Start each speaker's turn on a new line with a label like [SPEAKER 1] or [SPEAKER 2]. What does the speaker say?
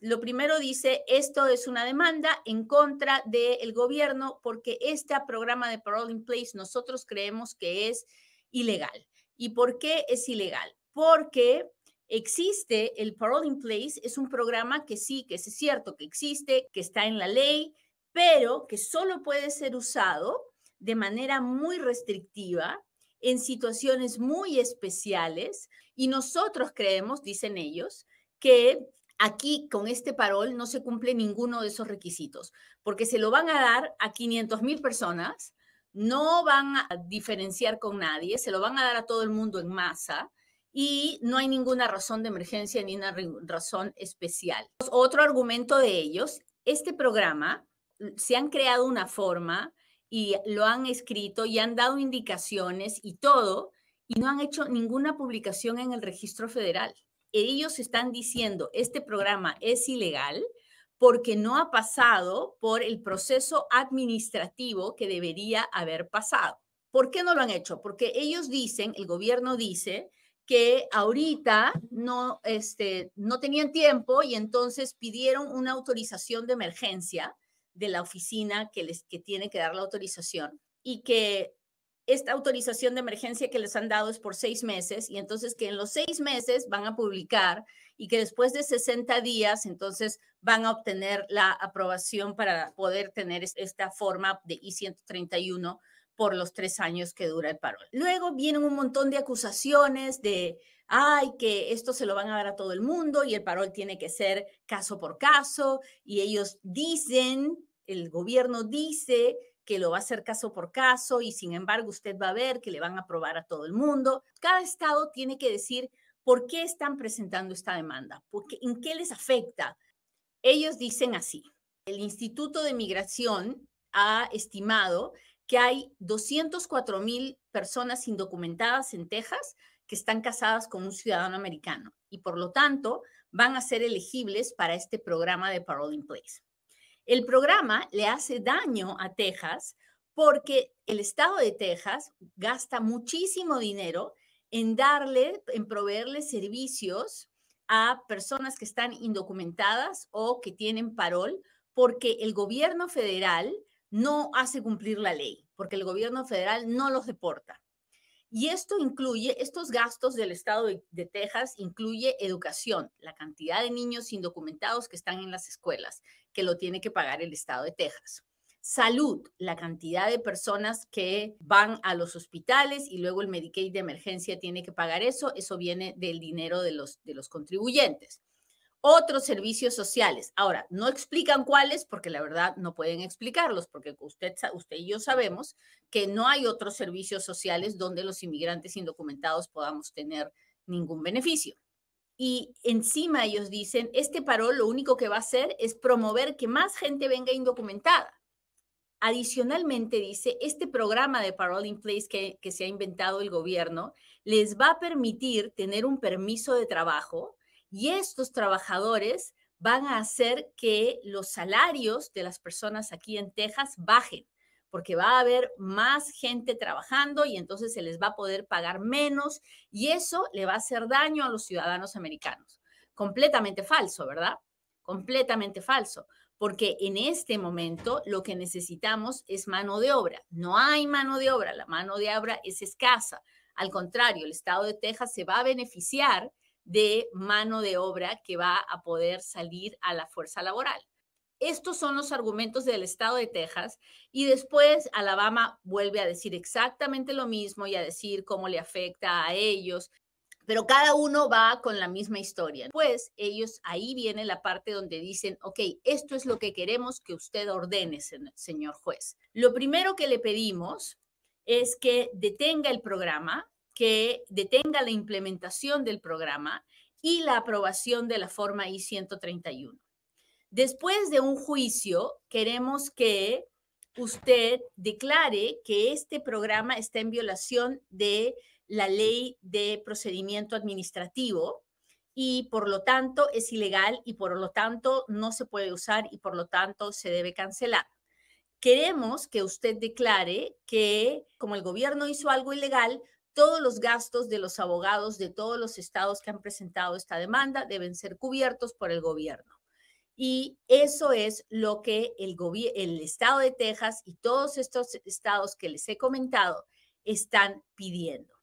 [SPEAKER 1] lo primero dice, esto es una demanda en contra del gobierno porque este programa de Parole in Place nosotros creemos que es ilegal. ¿Y por qué es ilegal? Porque existe el Parole in Place, es un programa que sí, que es cierto que existe, que está en la ley, pero que solo puede ser usado de manera muy restrictiva en situaciones muy especiales y nosotros creemos, dicen ellos, que Aquí con este parol no se cumple ninguno de esos requisitos, porque se lo van a dar a 500 personas, no van a diferenciar con nadie, se lo van a dar a todo el mundo en masa y no hay ninguna razón de emergencia ni una razón especial. Otro argumento de ellos, este programa se han creado una forma y lo han escrito y han dado indicaciones y todo y no han hecho ninguna publicación en el registro federal ellos están diciendo, este programa es ilegal porque no ha pasado por el proceso administrativo que debería haber pasado. ¿Por qué no lo han hecho? Porque ellos dicen, el gobierno dice que ahorita no, este, no tenían tiempo y entonces pidieron una autorización de emergencia de la oficina que les que tiene que dar la autorización y que esta autorización de emergencia que les han dado es por seis meses y entonces que en los seis meses van a publicar y que después de 60 días entonces van a obtener la aprobación para poder tener esta forma de I-131 por los tres años que dura el paro. Luego vienen un montón de acusaciones de, ay, que esto se lo van a dar a todo el mundo y el paro tiene que ser caso por caso y ellos dicen, el gobierno dice que lo va a hacer caso por caso y sin embargo usted va a ver que le van a aprobar a todo el mundo. Cada estado tiene que decir por qué están presentando esta demanda, porque, en qué les afecta. Ellos dicen así, el Instituto de Migración ha estimado que hay 204 mil personas indocumentadas en Texas que están casadas con un ciudadano americano y por lo tanto van a ser elegibles para este programa de Parole in Place. El programa le hace daño a Texas porque el estado de Texas gasta muchísimo dinero en darle, en proveerle servicios a personas que están indocumentadas o que tienen parol, porque el gobierno federal no hace cumplir la ley, porque el gobierno federal no los deporta. Y esto incluye, estos gastos del estado de, Texas incluye educación, la cantidad de niños indocumentados que están en las escuelas, que lo tiene que pagar el estado de Texas. Salud, la cantidad de personas que van a los hospitales y luego el Medicaid de emergencia tiene que pagar eso, eso viene del dinero de los, de los contribuyentes otros servicios sociales. Ahora, no explican cuáles porque la verdad no pueden explicarlos, porque usted, usted y yo sabemos que no hay otros servicios sociales donde los inmigrantes indocumentados podamos tener ningún beneficio. Y encima ellos dicen, este paro, lo único que va a hacer es promover que más gente venga indocumentada. Adicionalmente dice, este programa de Parole in Place que, que se ha inventado el gobierno les va a permitir tener un permiso de trabajo y estos trabajadores van a hacer que los salarios de las personas aquí en Texas bajen, porque va a haber más gente trabajando y entonces se les va a poder pagar menos y eso le va a hacer daño a los ciudadanos americanos. Completamente falso, ¿verdad? Completamente falso, porque en este momento lo que necesitamos es mano de obra. No hay mano de obra, la mano de obra es escasa. Al contrario, el estado de Texas se va a beneficiar de mano de obra que va a poder salir a la fuerza laboral. Estos son los argumentos del estado de Texas y después Alabama vuelve a decir exactamente lo mismo y a decir cómo le afecta a ellos, pero cada uno va con la misma historia. Pues ellos ahí viene la parte donde dicen, ok, esto es lo que queremos que usted ordene, señor juez. Lo primero que le pedimos es que detenga el programa que detenga la implementación del programa y la aprobación de la forma I-131. Después de un juicio, queremos que usted declare que este programa está en violación de la ley de procedimiento administrativo y por lo tanto es ilegal y por lo tanto no se puede usar y por lo tanto se debe cancelar. Queremos que usted declare que como el gobierno hizo algo ilegal, todos los gastos de los abogados de todos los estados que han presentado esta demanda deben ser cubiertos por el gobierno. Y eso es lo que el, el estado de Texas y todos estos estados que les he comentado están pidiendo.